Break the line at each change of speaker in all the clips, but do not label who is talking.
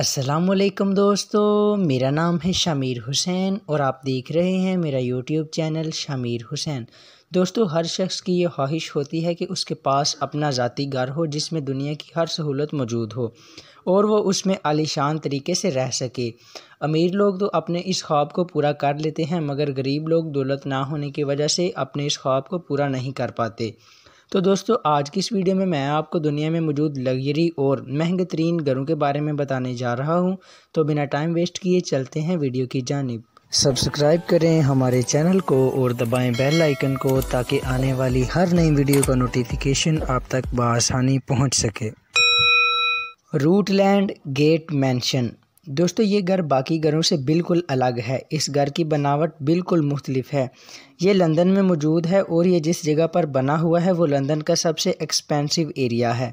असलकम दोस्तों मेरा नाम है शमीर हुसैन और आप देख रहे हैं मेरा यूट्यूब चैनल शमीर हुसैन दोस्तों हर शख्स की ये ख्वाहिश होती है कि उसके पास अपना ज़ाती घर हो जिसमें दुनिया की हर सहूलत मौजूद हो और वो उसमें आलिशान तरीके से रह सके अमीर लोग तो अपने इस ख्वाब को पूरा कर लेते हैं मगर गरीब लोग दौलत ना होने की वजह से अपने इस ख्वाब को पूरा नहीं कर पाते तो दोस्तों आज की इस वीडियो में मैं आपको दुनिया में मौजूद लग्जरी और महंगे तरीन घरों के बारे में बताने जा रहा हूँ तो बिना टाइम वेस्ट किए चलते हैं वीडियो की जानब सब्सक्राइब करें हमारे चैनल को और दबाएं बेल आइकन को ताकि आने वाली हर नई वीडियो का नोटिफिकेशन आप तक बसानी पहुँच सके रूटलैंड गेट मैंशन दोस्तों ये घर बाकी घरों से बिल्कुल अलग है इस घर की बनावट बिल्कुल मुख्तलिफ है ये लंदन में मौजूद है और ये जिस जगह पर बना हुआ है वो लंदन का सबसे एक्सपेंसिव एरिया है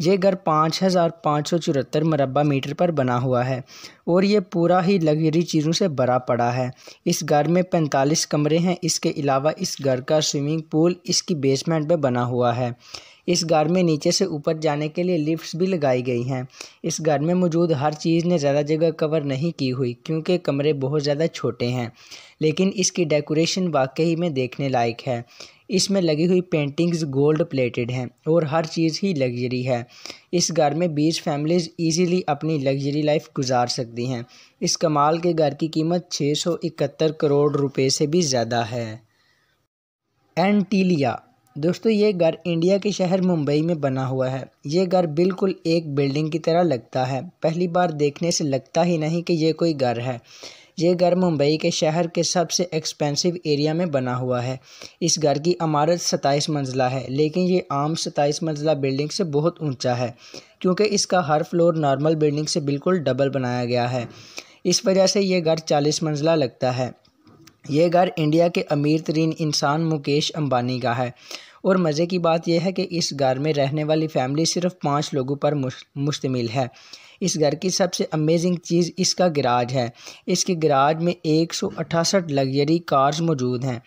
ये घर पाँच हज़ार पाँच सौ चौहत्तर मरबा मीटर पर बना हुआ है और ये पूरा ही लग्जरी चीज़ों से भरा पड़ा है इस घर में पैंतालीस कमरे हैं इसके अलावा इस घर का स्विमिंग पूल इसकी बेसमेंट में बना हुआ है इस घर में नीचे से ऊपर जाने के लिए लिफ्ट्स भी लगाई गई हैं इस घर में मौजूद हर चीज़ ने ज़्यादा जगह कवर नहीं की हुई क्योंकि कमरे बहुत ज़्यादा छोटे हैं लेकिन इसकी डेकोरेशन वाकई में देखने लायक है इसमें लगी हुई पेंटिंग्स गोल्ड प्लेटेड हैं और हर चीज़ ही लग्जरी है इस घर में बीस फैमिलीज़ इजीली अपनी लग्जरी लाइफ गुजार सकती हैं इस कमाल के घर की कीमत 671 करोड़ रुपए से भी ज़्यादा है एंटीलिया दोस्तों ये घर इंडिया के शहर मुंबई में बना हुआ है ये घर बिल्कुल एक बिल्डिंग की तरह लगता है पहली बार देखने से लगता ही नहीं कि ये कोई घर है ये घर मुंबई के शहर के सबसे एक्सपेंसिव एरिया में बना हुआ है इस घर की इमारत सताईस मंजिला है लेकिन ये आम सताईस मंजिला बिल्डिंग से बहुत ऊंचा है क्योंकि इसका हर फ्लोर नॉर्मल बिल्डिंग से बिल्कुल डबल बनाया गया है इस वजह से ये घर चालीस मंजिला लगता है ये घर इंडिया के अमीर तरीन इंसान मुकेश अंबानी का है और मज़े की बात यह है कि इस घर में रहने वाली फैमिली सिर्फ पाँच लोगों पर मुश्तमिल है इस घर की सबसे अमेजिंग चीज़ इसका गराज है इसके गराज में एक सौ अट्ठासठ लग्जरी कार्स मौजूद हैं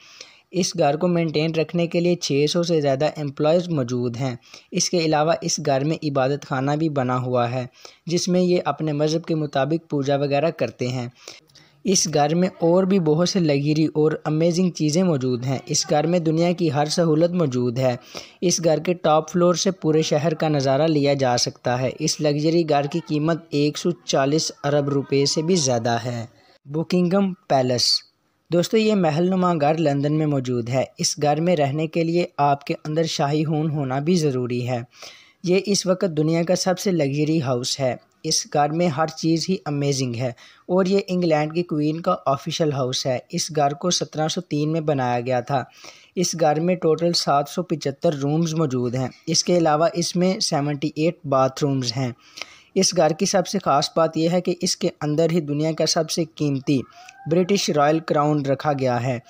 इस घर को मेंटेन रखने के लिए 600 से ज़्यादा एम्प्लॉयज़ मौजूद हैं इसके अलावा इस घर में इबादत खाना भी बना हुआ है जिसमें ये अपने मज़हब के मुताबिक पूजा वगैरह करते हैं इस घर में और भी बहुत से लगीरी और अमेजिंग चीज़ें मौजूद हैं इस घर में दुनिया की हर सहूलत मौजूद है इस घर के टॉप फ्लोर से पूरे शहर का नज़ारा लिया जा सकता है इस लग्जरी घर की कीमत 140 अरब रुपए से भी ज़्यादा है बुकिंगम पैलेस दोस्तों ये महल नुमा घर लंदन में मौजूद है इस घर में रहने के लिए आपके अंदर शाही हून होना भी ज़रूरी है ये इस वक्त दुनिया का सबसे लग्जरी हाउस है इस घर में हर चीज़ ही अमेजिंग है और ये इंग्लैंड की क्वीन का ऑफिशियल हाउस है इस घर को 1703 में बनाया गया था इस घर में टोटल 775 रूम्स मौजूद हैं इसके अलावा इसमें 78 बाथरूम्स हैं इस घर की सबसे ख़ास बात यह है कि इसके अंदर ही दुनिया का सबसे कीमती ब्रिटिश रॉयल क्राउन रखा गया है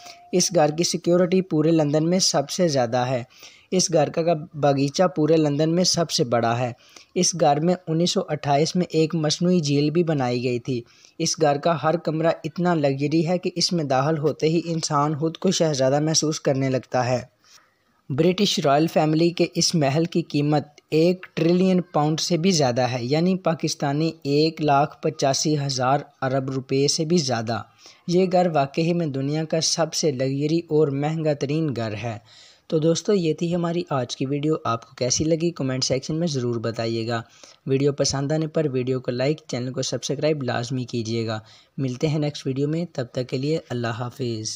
इस घर की सिक्योरिटी पूरे लंदन में सबसे ज़्यादा है इस घर का बगीचा पूरे लंदन में सबसे बड़ा है इस घर में 1928 में एक मशनू झील भी बनाई गई थी इस घर का हर कमरा इतना लग्जरी है कि इसमें दाखिल होते ही इंसान खुद को शहजादा महसूस करने लगता है ब्रिटिश रॉयल फैमिली के इस महल की कीमत एक ट्रिलियन पाउंड से भी ज़्यादा है यानी पाकिस्तानी एक लाख पचासी हज़ार अरब रुपये से भी ज़्यादा ये घर वाकई में दुनिया का सबसे लग्जरी और महंगा तरीन घर है तो दोस्तों ये थी हमारी आज की वीडियो आपको कैसी लगी कमेंट सेक्शन में ज़रूर बताइएगा वीडियो पसंद आने पर वीडियो को लाइक चैनल को सब्सक्राइब लाजमी कीजिएगा मिलते हैं नेक्स्ट वीडियो में तब तक के लिए अल्लाह हाफिज़